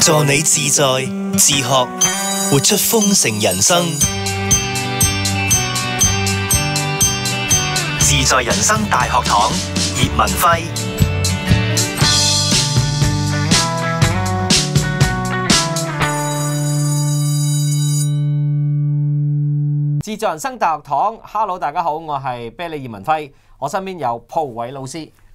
助你自在自学，活出丰盛人生。自在人生大学堂，叶文辉。自在人生大学堂，Hello，大家好，我系 l 利叶文辉，我身边有蒲伟老师。